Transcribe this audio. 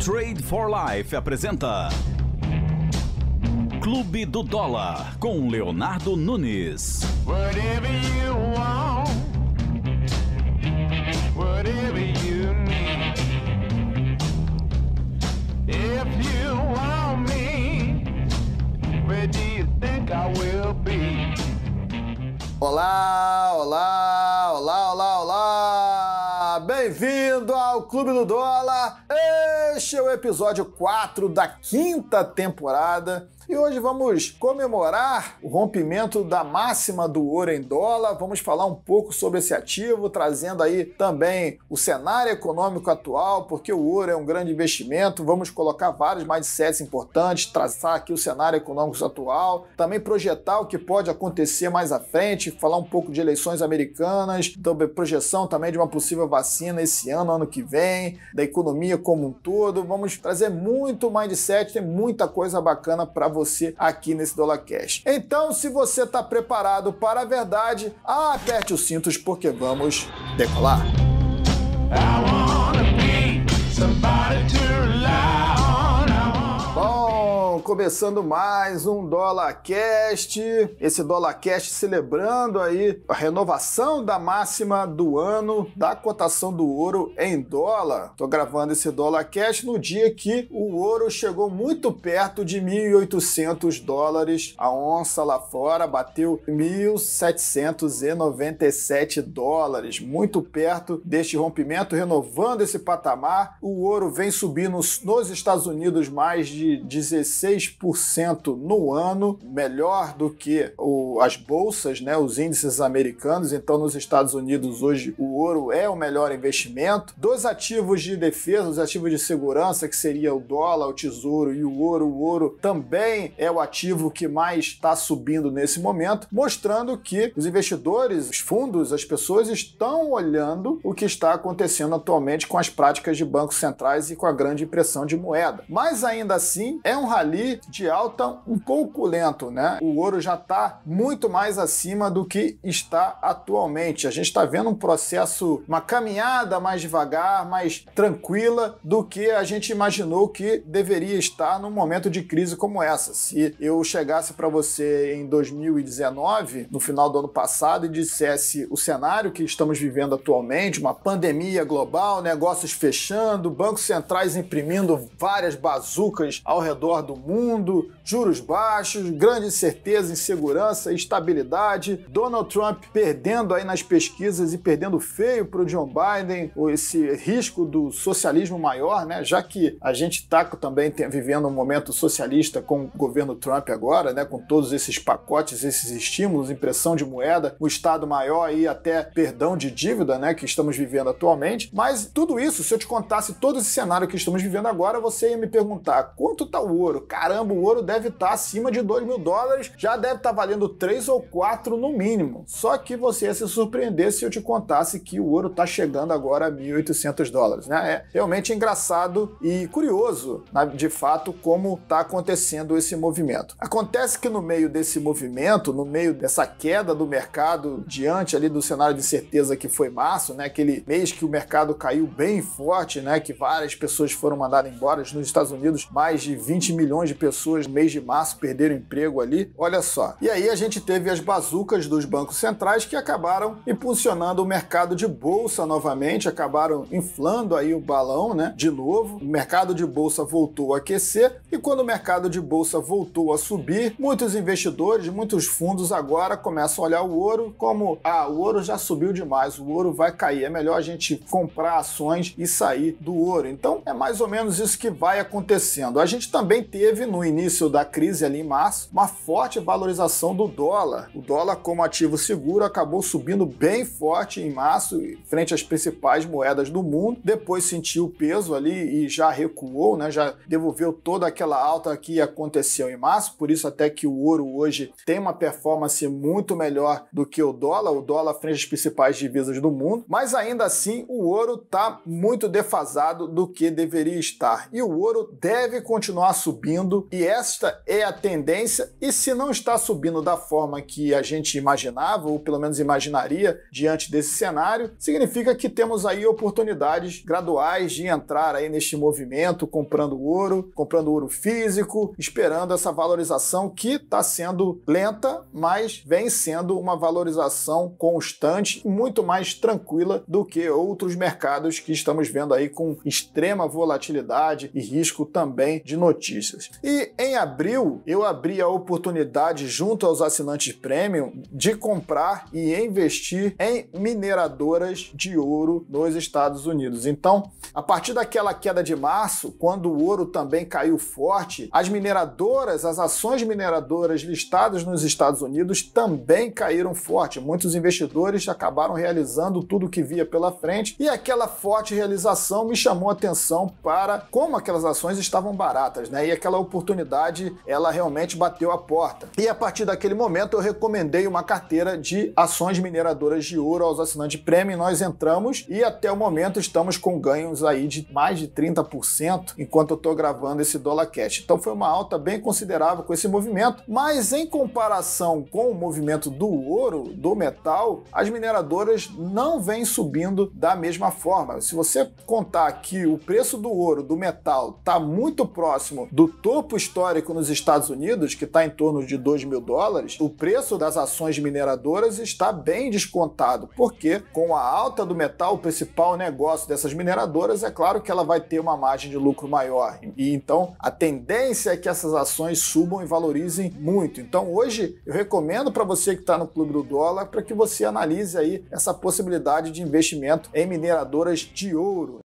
Trade for Life apresenta Clube do Dólar com Leonardo Nunes. bem-vindo ao Clube do Dólar. Este é o episódio 4 da quinta temporada e hoje vamos comemorar o rompimento da máxima do ouro em dólar. Vamos falar um pouco sobre esse ativo, trazendo aí também o cenário econômico atual, porque o ouro é um grande investimento. Vamos colocar vários mindsets importantes, traçar aqui o cenário econômico atual, também projetar o que pode acontecer mais à frente, falar um pouco de eleições americanas, sobre então, é, projeção também de uma possível vacina esse ano, ano que vem, da economia como um todo. Vamos trazer muito mindset, tem muita coisa bacana para você você aqui nesse Dolacast. Então, se você está preparado para a verdade, ah, aperte os cintos porque vamos decolar. I wanna be somebody to love começando mais um Dólar Cast. Esse Dólar Cast celebrando aí a renovação da máxima do ano da cotação do ouro em dólar. Tô gravando esse Dólar Cast no dia que o ouro chegou muito perto de 1.800 dólares a onça lá fora, bateu 1.797 dólares, muito perto deste rompimento, renovando esse patamar. O ouro vem subindo nos Estados Unidos mais de 16 6% no ano, melhor do que o, as bolsas, né, os índices americanos. Então, nos Estados Unidos, hoje, o ouro é o melhor investimento. Dos ativos de defesa, os ativos de segurança, que seria o dólar, o tesouro e o ouro, o ouro também é o ativo que mais está subindo nesse momento, mostrando que os investidores, os fundos, as pessoas estão olhando o que está acontecendo atualmente com as práticas de bancos centrais e com a grande impressão de moeda. Mas ainda assim, é um rally de alta um pouco lento, né? O ouro já está muito mais acima do que está atualmente. A gente está vendo um processo, uma caminhada mais devagar, mais tranquila do que a gente imaginou que deveria estar num momento de crise como essa. Se eu chegasse para você em 2019, no final do ano passado, e dissesse o cenário que estamos vivendo atualmente, uma pandemia global, negócios fechando, bancos centrais imprimindo várias bazucas ao redor do mundo, mundo, juros baixos, grande incerteza, insegurança, estabilidade, Donald Trump perdendo aí nas pesquisas e perdendo feio para o John Biden, esse risco do socialismo maior, né? Já que a gente está também vivendo um momento socialista com o governo Trump agora, né? Com todos esses pacotes, esses estímulos, impressão de moeda, o Estado maior e até perdão de dívida, né? Que estamos vivendo atualmente. Mas tudo isso, se eu te contasse todo esse cenário que estamos vivendo agora, você ia me perguntar quanto tá o ouro? caramba, o ouro deve estar tá acima de 2 mil dólares, já deve estar tá valendo 3 ou 4 no mínimo. Só que você ia se surpreender se eu te contasse que o ouro está chegando agora a 1.800 dólares, né? É realmente engraçado e curioso, de fato, como está acontecendo esse movimento. Acontece que no meio desse movimento, no meio dessa queda do mercado, diante ali do cenário de incerteza que foi março, né? Aquele mês que o mercado caiu bem forte, né? Que várias pessoas foram mandadas embora nos Estados Unidos, mais de 20 milhões de pessoas no mês de março perderam emprego ali. Olha só. E aí a gente teve as bazucas dos bancos centrais que acabaram impulsionando o mercado de bolsa novamente, acabaram inflando aí o balão, né? De novo, o mercado de bolsa voltou a aquecer e quando o mercado de bolsa voltou a subir, muitos investidores, muitos fundos agora começam a olhar o ouro como ah, o ouro já subiu demais, o ouro vai cair, é melhor a gente comprar ações e sair do ouro. Então é mais ou menos isso que vai acontecendo. A gente também teve no início da crise ali em março uma forte valorização do dólar. O dólar como ativo seguro acabou subindo bem forte em março frente às principais moedas do mundo. Depois sentiu o peso ali e já recuou, né? Já devolveu toda aquela alta que aconteceu em março. Por isso até que o ouro hoje tem uma performance muito melhor do que o dólar. O dólar frente às principais divisas do mundo. Mas ainda assim o ouro está muito defasado do que deveria estar. E o ouro deve continuar subindo, e esta é a tendência. E se não está subindo da forma que a gente imaginava, ou pelo menos imaginaria, diante desse cenário, significa que temos aí oportunidades graduais de entrar aí neste movimento, comprando ouro, comprando ouro físico, esperando essa valorização que está sendo lenta, mas vem sendo uma valorização constante, muito mais tranquila do que outros mercados que estamos vendo aí com extrema volatilidade e risco também de notícias. E em abril, eu abri a oportunidade junto aos assinantes premium de comprar e investir em mineradoras de ouro nos Estados Unidos. Então, a partir daquela queda de março, quando o ouro também caiu forte, as mineradoras, as ações mineradoras listadas nos Estados Unidos também caíram forte. Muitos investidores acabaram realizando tudo o que via pela frente e aquela forte realização me chamou a atenção atenção para como aquelas ações estavam baratas, né? E aquela oportunidade, ela realmente bateu a porta. E a partir daquele momento eu recomendei uma carteira de ações mineradoras de ouro aos assinantes prêmio. Nós entramos e até o momento estamos com ganhos aí de mais de 30% enquanto eu estou gravando esse dólar cash. Então foi uma alta bem considerável com esse movimento, mas em comparação com o movimento do ouro, do metal, as mineradoras não vêm subindo da mesma forma. Se você contar que o preço preço do ouro, do metal, está muito próximo do topo histórico nos Estados Unidos, que está em torno de 2 mil dólares, o preço das ações mineradoras está bem descontado, porque com a alta do metal, o principal negócio dessas mineradoras, é claro que ela vai ter uma margem de lucro maior. E então a tendência é que essas ações subam e valorizem muito. Então hoje eu recomendo para você que está no Clube do Dólar para que você analise aí essa possibilidade de investimento em mineradoras de ouro.